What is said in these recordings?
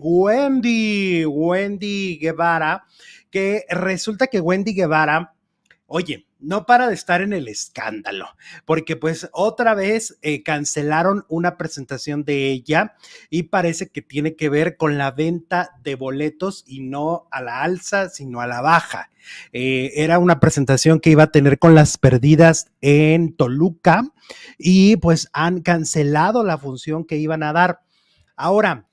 Wendy, Wendy Guevara, que resulta que Wendy Guevara, oye, no para de estar en el escándalo, porque pues otra vez eh, cancelaron una presentación de ella y parece que tiene que ver con la venta de boletos y no a la alza, sino a la baja. Eh, era una presentación que iba a tener con las perdidas en Toluca y pues han cancelado la función que iban a dar. Ahora,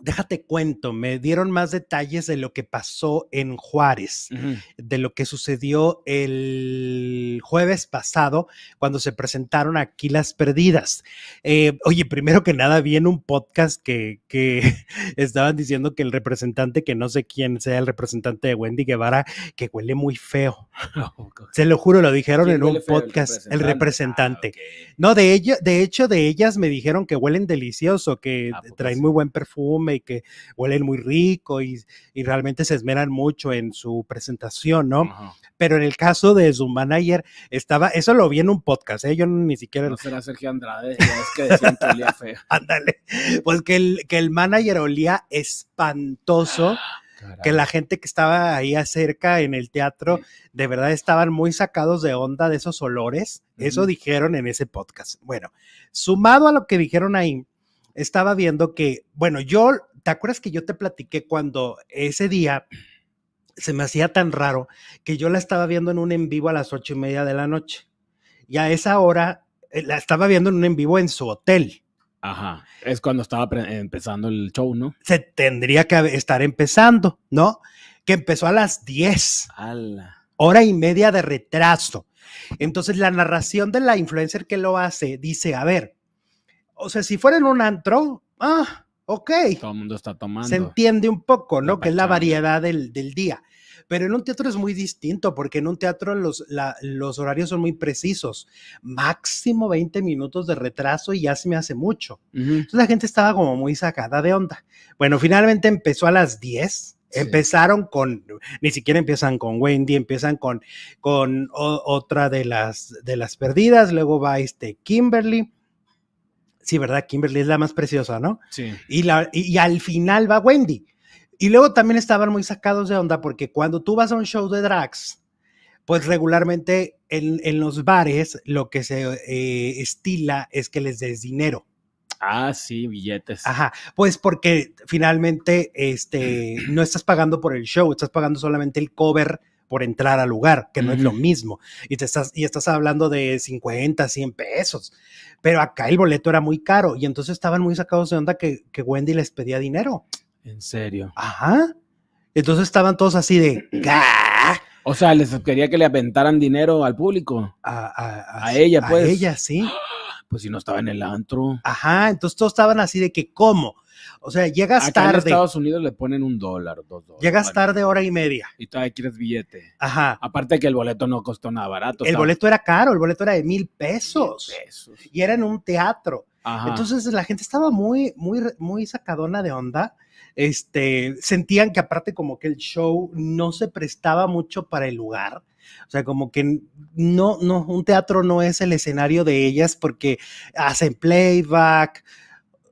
déjate cuento, me dieron más detalles de lo que pasó en Juárez, de lo que sucedió el jueves pasado cuando se presentaron aquí las perdidas. Eh, oye, primero que nada, vi en un podcast que, estaban diciendo que el representante, que no sé quién sea el representante de Wendy Guevara, que huele muy feo. Ah, se lo juro, lo dijeron en un podcast, el representante. Ah, no, de, ella, de hecho, de ellas me dijeron que huelen delicioso, que traen muy buen perfume y que huelen muy rico y, realmente se esmeran mucho en su presentación, ¿no? Pero en el caso de su manager, estaba, eso lo vi en un podcast, ¿eh? yo ni siquiera... No será Sergio Andrade, es que decían que olía feo. Ándale, pues que el, que el manager olía espantoso. que la gente que estaba ahí acerca en el teatro, de verdad estaban muy sacados de onda de esos olores. Eso dijeron en ese podcast. Bueno, sumado a lo que dijeron ahí, estaba viendo que, bueno, yo, ¿te acuerdas que yo te platiqué cuando ese día se me hacía tan raro que yo la estaba viendo en un en vivo a las ocho y media de la noche? Y a esa hora eh, la estaba viendo en un en vivo en su hotel. Ajá, es cuando estaba empezando el show, ¿no? Se tendría que estar empezando, ¿no? Que empezó a las diez, Hora y media de retraso. Entonces, la narración de la influencer que lo hace dice, a ver, o sea, si fuera en un antro, ah, ok. Todo el mundo está tomando. Se entiende un poco, ¿no? que es la variedad del, del, día. Pero en un teatro es muy distinto, porque en un teatro los, los horarios son muy precisos. Máximo 20 minutos de retraso y ya se me hace mucho. Entonces la gente estaba como muy sacada de onda. Bueno, finalmente empezó a las 10. Empezaron con, ni siquiera empiezan con Wendy, empiezan con, con otra de las, de las perdidas, luego va este Kimberly, sí, ¿verdad? Kimberly es la más preciosa, ¿no? Sí. Y, la, y, al final va Wendy. Y luego también estaban muy sacados de onda porque cuando tú vas a un show de drags, pues regularmente en, los bares lo que se eh, estila es que les des dinero. Ah, sí, billetes. Ajá, pues porque finalmente este, no estás pagando por el show, estás pagando solamente el cover por entrar al lugar, que no es lo mismo. Y, te estás, y estás hablando de 50, 100 pesos. Pero acá el boleto era muy caro y entonces estaban muy sacados de onda que, Wendy les pedía dinero. ¿En serio? Ajá. Entonces estaban todos así de... ¡Ah!". O sea, les quería que le aventaran dinero al público. A, a ella, pues. A ella, pues. sí. ¡Ah! pues si no estaba en el antro. Ajá, entonces todos estaban así de que, ¿cómo? O sea, llegas tarde. En Estados Unidos le ponen un dólar, dos dólares. Llegas tarde, hora y media. Y todavía quieres billete. Ajá. Aparte que el boleto no costó nada barato. El boleto era caro, el boleto era de mil pesos. Y era en un teatro. Ajá. Entonces la gente estaba muy, muy, muy sacadona de onda. Este, sentían que aparte como que el show no se prestaba mucho para el lugar. O sea, como que no, no, un teatro no es el escenario de ellas porque hacen playback.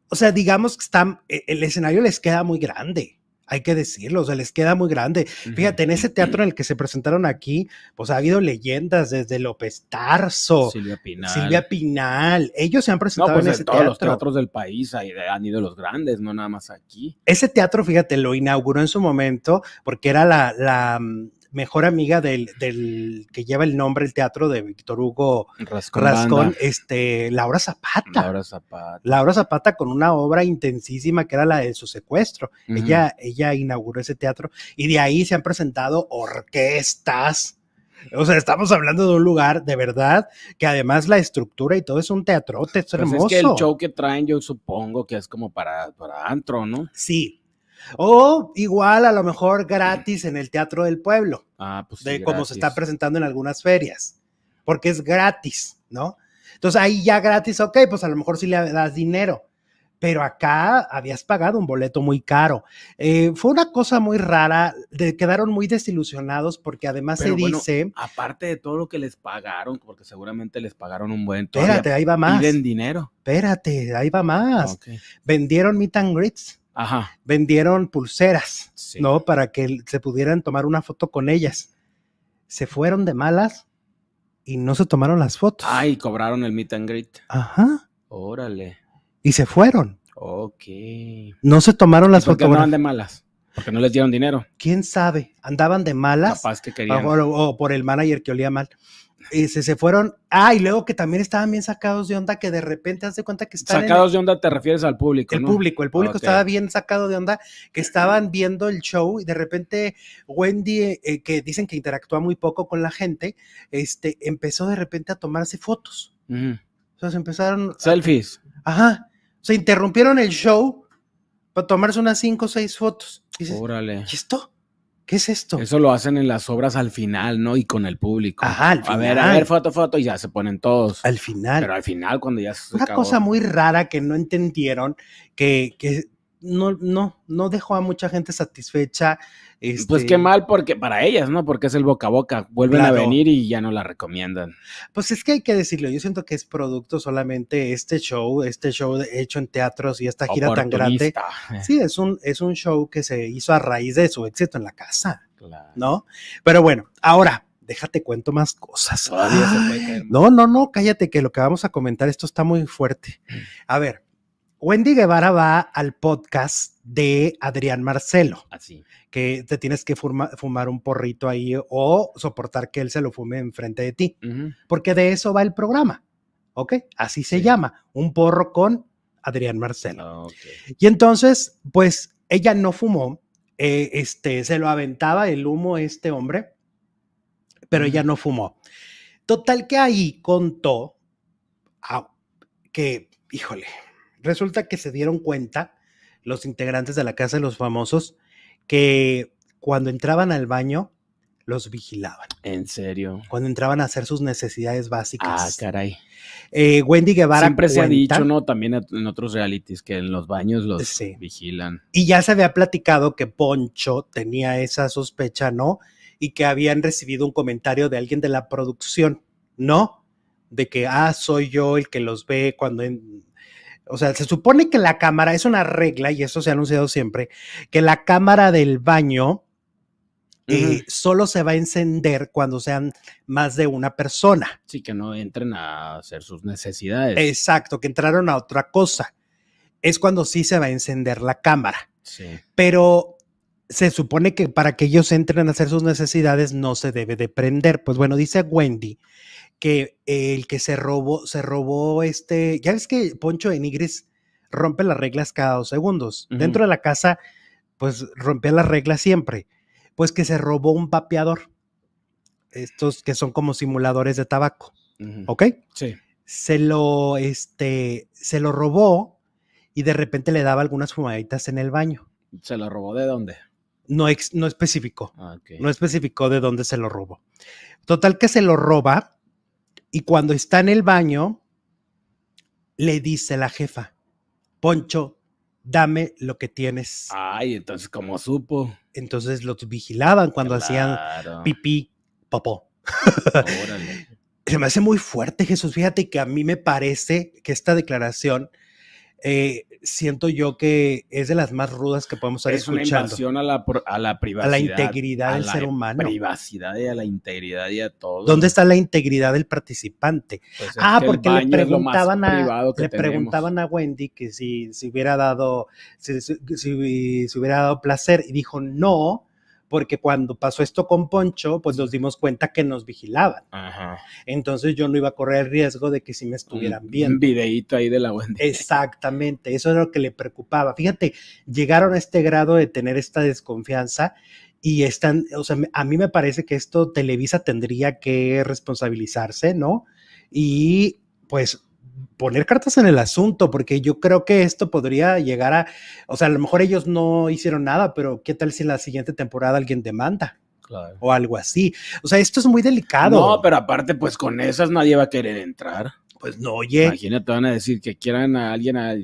O sea, digamos que están, e, el escenario les queda muy grande. Hay que decirlo, o sea, les queda muy grande. Fíjate, en ese teatro en el que se presentaron aquí, pues ha habido leyendas desde López Tarso, Silvia Pinal. Silvia Pinal. Ellos se han presentado pues, en ese todos los teatros del país han ido los grandes, no nada más aquí. Ese teatro, fíjate, lo inauguró en su momento porque era la, mejor amiga del, que lleva el nombre el teatro de Víctor Hugo Rascón, este, Laura Zapata. Laura Zapata. Laura Zapata con una obra intensísima que era la de su secuestro. ella, ella inauguró ese teatro y de ahí se han presentado orquestas. O sea, estamos hablando de un lugar de verdad que además la estructura y todo es un teatro es hermoso. Pues es que el show que traen yo supongo que es como para, para antro, ¿no? Sí, o igual, a lo mejor gratis en el Teatro del Pueblo. Ah, pues de como se está presentando en algunas ferias. Porque es gratis, ¿no? Entonces ahí ya gratis, ok, pues a lo mejor sí le das dinero. Pero acá habías pagado un boleto muy caro. Eh, fue una cosa muy rara, de, quedaron muy desilusionados porque además se dice. Aparte de todo lo que les pagaron, porque seguramente les pagaron un buen. Espérate, ahí va más. Piden dinero. Espérate, ahí va más. Vendieron meet and grits Ajá. vendieron pulseras, ¿no? Para que se pudieran tomar una foto con ellas. Se fueron de malas y no se tomaron las fotos. Ah, cobraron el meet and greet. Ajá. Órale. Y se fueron. Ok. No se tomaron las fotos. Porque de malas. Porque no les dieron dinero. ¿Quién sabe? Andaban de malas. Capaz que querían. o por el manager que olía mal. Y se, se fueron. Ah, y luego que también estaban bien sacados de onda, que de repente hace de cuenta que estaban. Sacados de onda te refieres al público. El público, el público estaba bien sacado de onda, que estaban viendo el show y de repente Wendy, eh, eh, que dicen que interactúa muy poco con la gente, este, empezó de repente a tomarse fotos. O sea, se empezaron. Selfies. ajá. O interrumpieron el show para tomarse unas cinco o seis fotos. Órale. ¿Y esto? ¿Qué es esto? Eso lo hacen en las obras al final, ¿no? Y con el público. Ajá, al final. A ver, a ver, foto, foto, y ya se ponen todos. Al final. Pero al final, cuando ya se. Una cosa muy rara que no entendieron, que, que no, no, no dejó a mucha gente satisfecha. Pues este qué mal porque para ellas, ¿no? Porque es el boca a boca. Vuelven a venir y ya no la recomiendan. Pues es que hay que decirlo. Yo siento que es producto solamente este show, este show hecho en teatros y esta gira tan grande. Sí, es un, es un show que se hizo a raíz de su éxito en la casa. ¿No? Pero bueno, ahora déjate cuento más cosas. No, no, no, cállate que lo que vamos a comentar, esto está muy fuerte. Mm. A ver, Wendy Guevara va al podcast de Adrián Marcelo. Así. Ah, que te tienes que fumar un porrito ahí o soportar que él se lo fume enfrente de ti. Porque de eso va el programa. ¿Ok? Así se llama. Un porro con Adrián Marcelo. Ah, y entonces, pues ella no fumó. Eh, este, se lo aventaba el humo este hombre, pero ella no fumó. Total que ahí contó que, híjole, Resulta que se dieron cuenta los integrantes de la Casa de los Famosos que cuando entraban al baño los vigilaban. ¿En serio? Cuando entraban a hacer sus necesidades básicas. Ah, caray. Eh, Wendy Guevara. Siempre se ha dicho, ¿no? También en otros realities que en los baños los vigilan. Y ya se había platicado que Poncho tenía esa sospecha, ¿no? Y que habían recibido un comentario de alguien de la producción, ¿no? De que, ah, soy yo el que los ve cuando en, o sea, se supone que la cámara, es una regla, y eso se ha anunciado siempre, que la cámara del baño eh, solo se va a encender cuando sean más de una persona. Sí, que no entren a hacer sus necesidades. Exacto, que entraron a otra cosa. Es cuando sí se va a encender la cámara. Sí. Pero se supone que para que ellos entren a hacer sus necesidades no se debe de prender. Pues bueno, dice Wendy que el que se robó, se robó este, ya ves que Poncho de Nigris rompe las reglas cada dos segundos. Dentro de la casa, pues rompe las reglas siempre. Pues que se robó un papeador, Estos que son como simuladores de tabaco. ¿Ok? Sí. Se lo, este, se lo robó y de repente le daba algunas fumaditas en el baño. ¿Se lo robó de dónde? No, no especificó. Ah, no especificó de dónde se lo robó. Total que se lo roba y cuando está en el baño, le dice la jefa, Poncho, dame lo que tienes. Ay, entonces, ¿cómo supo? Entonces los vigilaban cuando hacían pipí, popó. Se me hace muy fuerte, Jesús. Fíjate que a mí me parece que esta declaración eh, siento yo que es de las más rudas que podemos estar escuchando. Es una a la, privacidad. A la integridad del ser humano. privacidad y a la integridad y a todo. ¿Dónde está la integridad del participante? Pues ah, porque le preguntaban, a, preguntaban a Wendy que si, si hubiera dado, si hubiera dado placer y dijo no porque cuando pasó esto con Poncho, pues nos dimos cuenta que nos vigilaban. Ajá. Entonces yo no iba a correr el riesgo de que si me estuvieran viendo. Un videíto ahí de la web. Exactamente, eso era lo que le preocupaba. Fíjate, llegaron a este grado de tener esta desconfianza y están, o sea, a mí me parece que esto Televisa tendría que responsabilizarse, ¿no? Y pues poner cartas en el asunto, porque yo creo que esto podría llegar a, o sea, a lo mejor ellos no hicieron nada, pero ¿qué tal si en la siguiente temporada alguien demanda? Claro. O algo así. O sea, esto es muy delicado. No, pero aparte, pues con esas nadie va a querer entrar. Pues no, oye. Imagínate, van a decir que quieran a alguien, a,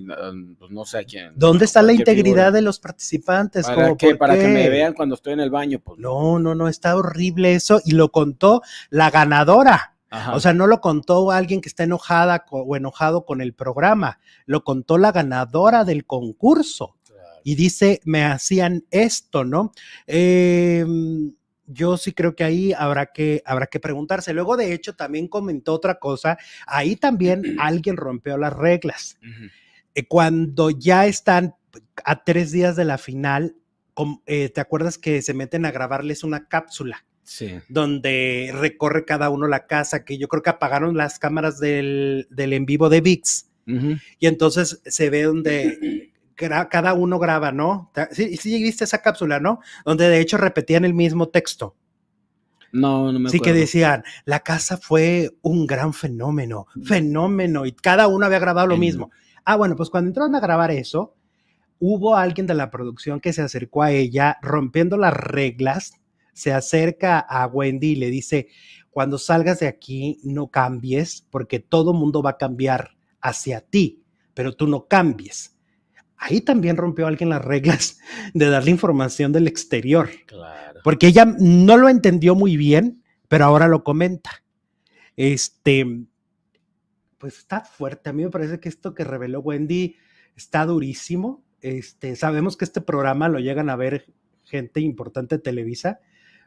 pues, no sé a quién. ¿Dónde está la integridad de los participantes? ¿Para ¿Para que me vean cuando estoy en el baño? Pues no, no, no, está horrible eso. Y lo contó la ganadora o sea, no lo contó alguien que está enojada o enojado con el programa, lo contó la ganadora del concurso. Y dice, me hacían esto, ¿no? Em, yo sí creo que ahí habrá que, habrá que preguntarse. Luego, de hecho, también comentó otra cosa. Ahí también alguien rompió las reglas. Eh, cuando ya están a tres días de la final, eh, ¿te acuerdas que se meten a grabarles una cápsula? donde recorre cada uno la casa, que yo creo que apagaron las cámaras del, en vivo de VIX. Y entonces se ve donde cada uno graba, ¿no? Sí, sí, viste esa cápsula, ¿no? Donde de hecho repetían el mismo texto. No, no me acuerdo. Sí que decían, la casa fue un gran fenómeno, mm. fenómeno, y cada uno había grabado lo mismo. Ah, bueno, pues cuando entraron a grabar eso, hubo alguien de la producción que se acercó a ella rompiendo las reglas se acerca a Wendy y le dice, cuando salgas de aquí no cambies porque todo mundo va a cambiar hacia ti, pero tú no cambies. Ahí también rompió alguien las reglas de darle información del exterior. Porque ella no lo entendió muy bien, pero ahora lo comenta. Este, pues está fuerte. A mí me parece que esto que reveló Wendy está durísimo. Este, sabemos que este programa lo llegan a ver gente importante de Televisa,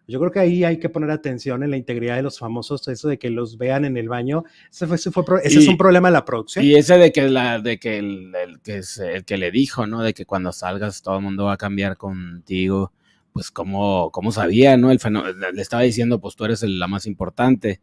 yo creo que ahí hay que poner atención en la integridad de los famosos, eso de que los vean en el baño, ese, fue, fue, es un problema de la producción. Y ese de que, la, de que, el, que es el que le dijo, ¿no? De que cuando salgas todo el mundo va a cambiar contigo, pues como, sabía, ¿no? El le estaba diciendo, pues tú eres la más importante.